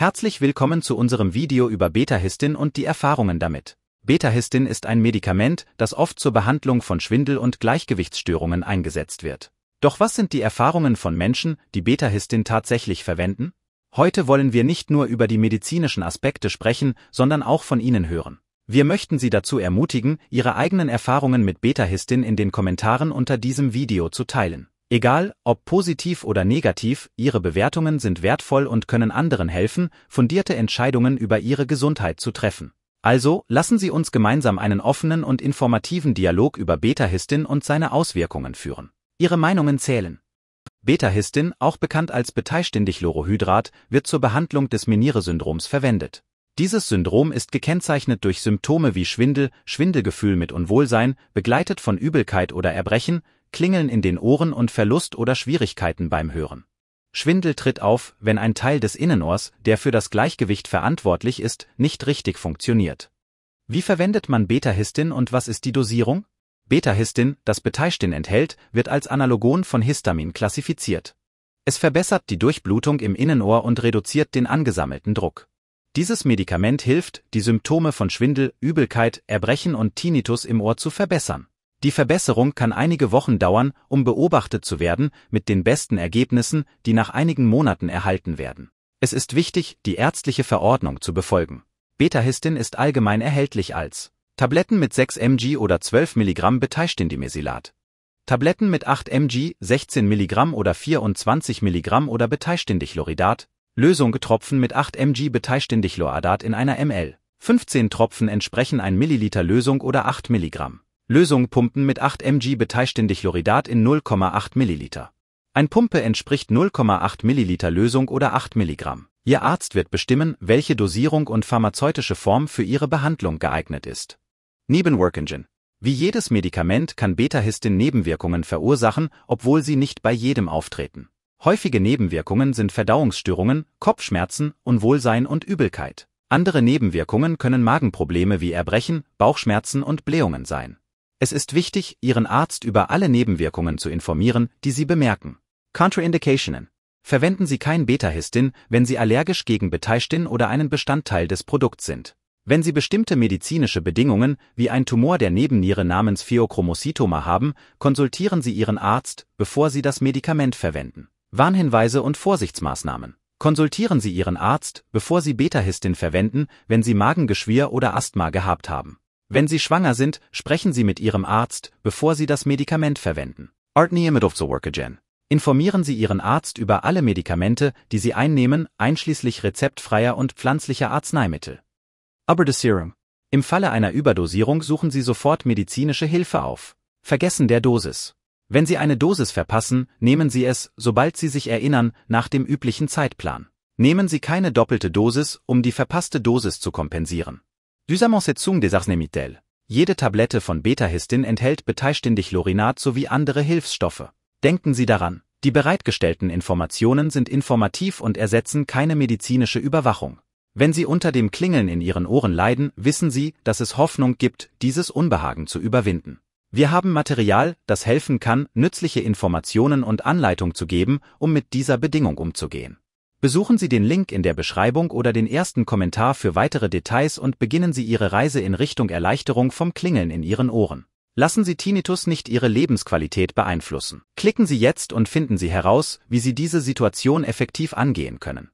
Herzlich willkommen zu unserem Video über Betahistin und die Erfahrungen damit. Betahistin ist ein Medikament, das oft zur Behandlung von Schwindel- und Gleichgewichtsstörungen eingesetzt wird. Doch was sind die Erfahrungen von Menschen, die Betahistin tatsächlich verwenden? Heute wollen wir nicht nur über die medizinischen Aspekte sprechen, sondern auch von Ihnen hören. Wir möchten Sie dazu ermutigen, Ihre eigenen Erfahrungen mit Betahistin in den Kommentaren unter diesem Video zu teilen. Egal, ob positiv oder negativ, ihre Bewertungen sind wertvoll und können anderen helfen, fundierte Entscheidungen über ihre Gesundheit zu treffen. Also, lassen Sie uns gemeinsam einen offenen und informativen Dialog über Beta-Histin und seine Auswirkungen führen. Ihre Meinungen zählen. Beta-Histin, auch bekannt als Beteilstindichlorodhydrat, wird zur Behandlung des Meniere-Syndroms verwendet. Dieses Syndrom ist gekennzeichnet durch Symptome wie Schwindel, Schwindelgefühl mit Unwohlsein, begleitet von Übelkeit oder Erbrechen, Klingeln in den Ohren und Verlust oder Schwierigkeiten beim Hören. Schwindel tritt auf, wenn ein Teil des Innenohrs, der für das Gleichgewicht verantwortlich ist, nicht richtig funktioniert. Wie verwendet man Beta-Histin und was ist die Dosierung? Beta-Histin, das Beteistin enthält, wird als Analogon von Histamin klassifiziert. Es verbessert die Durchblutung im Innenohr und reduziert den angesammelten Druck. Dieses Medikament hilft, die Symptome von Schwindel, Übelkeit, Erbrechen und Tinnitus im Ohr zu verbessern. Die Verbesserung kann einige Wochen dauern, um beobachtet zu werden, mit den besten Ergebnissen, die nach einigen Monaten erhalten werden. Es ist wichtig, die ärztliche Verordnung zu befolgen. Betahistin ist allgemein erhältlich als Tabletten mit 6 mg oder 12 mg Beteistindimesilat. Tabletten mit 8 mg, 16 mg oder 24 mg oder Beteistindichloridat, Lösung getropfen mit 8 mg Beteistinndichloadat in einer ml. 15 Tropfen entsprechen 1 Milliliter Lösung oder 8 mg. Lösung pumpen mit 8 mg Beteistinndichloridat in 0,8 ml. Ein Pumpe entspricht 0,8 ml Lösung oder 8 mg. Ihr Arzt wird bestimmen, welche Dosierung und pharmazeutische Form für Ihre Behandlung geeignet ist. Nebenworkingen. Wie jedes Medikament kann Beta-Histin Nebenwirkungen verursachen, obwohl sie nicht bei jedem auftreten. Häufige Nebenwirkungen sind Verdauungsstörungen, Kopfschmerzen, Unwohlsein und Übelkeit. Andere Nebenwirkungen können Magenprobleme wie Erbrechen, Bauchschmerzen und Blähungen sein. Es ist wichtig, Ihren Arzt über alle Nebenwirkungen zu informieren, die Sie bemerken. Contraindicationen. Verwenden Sie kein Beta-Histin, wenn Sie allergisch gegen Beteistin oder einen Bestandteil des Produkts sind. Wenn Sie bestimmte medizinische Bedingungen wie ein Tumor der Nebenniere namens Pheochromocytoma haben, konsultieren Sie Ihren Arzt, bevor Sie das Medikament verwenden. Warnhinweise und Vorsichtsmaßnahmen. Konsultieren Sie Ihren Arzt, bevor Sie Betahistin verwenden, wenn Sie Magengeschwür oder Asthma gehabt haben. Wenn Sie schwanger sind, sprechen Sie mit Ihrem Arzt, bevor Sie das Medikament verwenden. Artniemidovzoworkagen. Informieren Sie Ihren Arzt über alle Medikamente, die Sie einnehmen, einschließlich rezeptfreier und pflanzlicher Arzneimittel. Aberdesirum. Im Falle einer Überdosierung suchen Sie sofort medizinische Hilfe auf. Vergessen der Dosis. Wenn Sie eine Dosis verpassen, nehmen Sie es, sobald Sie sich erinnern, nach dem üblichen Zeitplan. Nehmen Sie keine doppelte Dosis, um die verpasste Dosis zu kompensieren. Lysamonsetzung des Arzneimittel. Jede Tablette von Betahistin enthält Beteilstindichlorinat sowie andere Hilfsstoffe. Denken Sie daran, die bereitgestellten Informationen sind informativ und ersetzen keine medizinische Überwachung. Wenn Sie unter dem Klingeln in Ihren Ohren leiden, wissen Sie, dass es Hoffnung gibt, dieses Unbehagen zu überwinden. Wir haben Material, das helfen kann, nützliche Informationen und Anleitung zu geben, um mit dieser Bedingung umzugehen. Besuchen Sie den Link in der Beschreibung oder den ersten Kommentar für weitere Details und beginnen Sie Ihre Reise in Richtung Erleichterung vom Klingeln in Ihren Ohren. Lassen Sie Tinnitus nicht Ihre Lebensqualität beeinflussen. Klicken Sie jetzt und finden Sie heraus, wie Sie diese Situation effektiv angehen können.